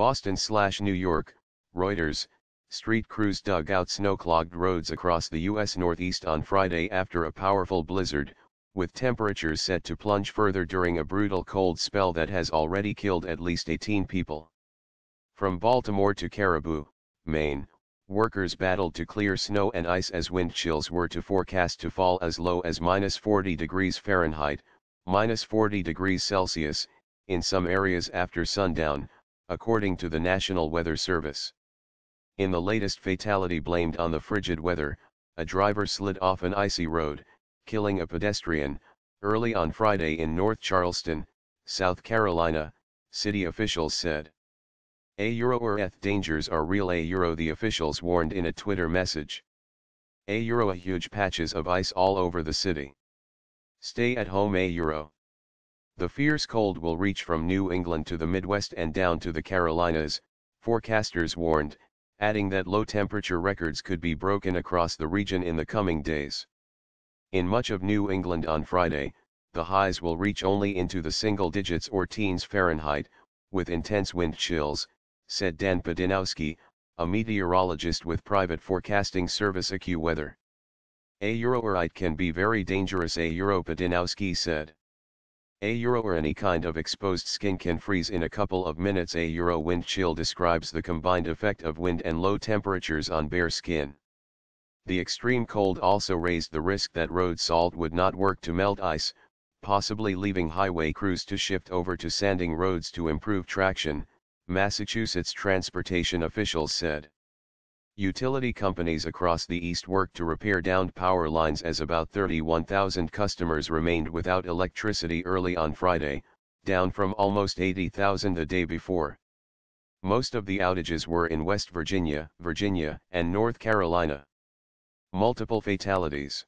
Boston slash New York, Reuters, street crews dug out snow-clogged roads across the U.S. Northeast on Friday after a powerful blizzard, with temperatures set to plunge further during a brutal cold spell that has already killed at least 18 people. From Baltimore to Caribou, Maine, workers battled to clear snow and ice as wind chills were to forecast to fall as low as minus 40 degrees Fahrenheit, minus 40 degrees Celsius, in some areas after sundown, according to the National Weather Service. In the latest fatality blamed on the frigid weather, a driver slid off an icy road, killing a pedestrian, early on Friday in North Charleston, South Carolina, city officials said. A Euro Earth dangers are real A Euro the officials warned in a Twitter message. A Euro a huge patches of ice all over the city. Stay at home A Euro. The fierce cold will reach from New England to the Midwest and down to the Carolinas, forecasters warned, adding that low temperature records could be broken across the region in the coming days. In much of New England on Friday, the highs will reach only into the single digits or teens Fahrenheit, with intense wind chills, said Dan Podinowski, a meteorologist with private forecasting service AccuWeather. A Euroite can be very dangerous A Euro Podinowski said. A euro or any kind of exposed skin can freeze in a couple of minutes. A euro wind chill describes the combined effect of wind and low temperatures on bare skin. The extreme cold also raised the risk that road salt would not work to melt ice, possibly leaving highway crews to shift over to sanding roads to improve traction, Massachusetts transportation officials said. Utility companies across the east worked to repair downed power lines as about 31,000 customers remained without electricity early on Friday, down from almost 80,000 the day before. Most of the outages were in West Virginia, Virginia, and North Carolina. Multiple fatalities.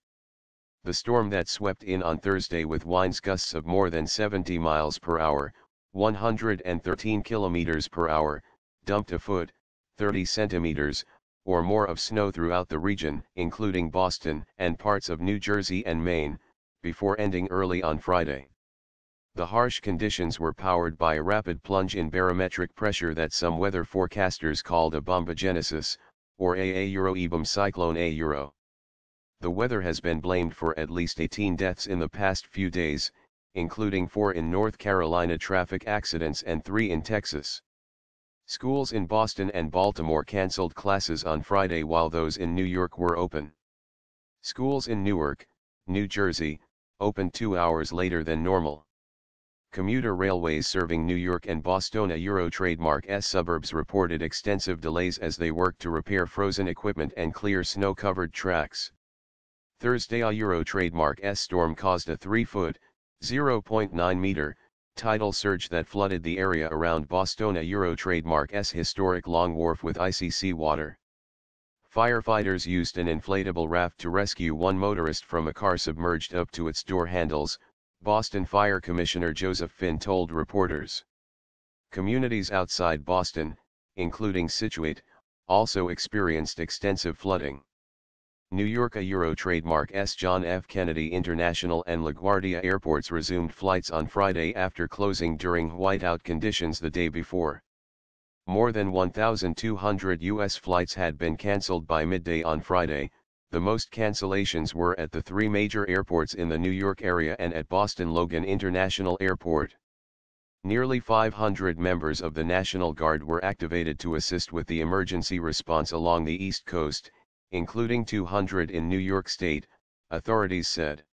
The storm that swept in on Thursday with winds gusts of more than 70 miles per hour, 113 kilometers per hour, dumped a foot, 30 centimeters, or more of snow throughout the region, including Boston and parts of New Jersey and Maine, before ending early on Friday. The harsh conditions were powered by a rapid plunge in barometric pressure that some weather forecasters called a bombogenesis, or a Euroebum cyclone a Euro. The weather has been blamed for at least 18 deaths in the past few days, including four in North Carolina traffic accidents and three in Texas. Schools in Boston and Baltimore canceled classes on Friday while those in New York were open. Schools in Newark, New Jersey, opened two hours later than normal. Commuter railways serving New York and Boston a Euro trademark S suburbs reported extensive delays as they worked to repair frozen equipment and clear snow-covered tracks. Thursday a Euro trademark S storm caused a 3-foot, 0.9 meter, tidal surge that flooded the area around Bostona Euro trademark S historic Long Wharf with icy water. Firefighters used an inflatable raft to rescue one motorist from a car submerged up to its door handles, Boston Fire Commissioner Joseph Finn told reporters. Communities outside Boston, including Situate, also experienced extensive flooding. New York Euro trademark S. John F. Kennedy International and LaGuardia airports resumed flights on Friday after closing during whiteout conditions the day before. More than 1,200 U.S. flights had been canceled by midday on Friday, the most cancellations were at the three major airports in the New York area and at Boston Logan International Airport. Nearly 500 members of the National Guard were activated to assist with the emergency response along the East Coast, including 200 in New York State, authorities said.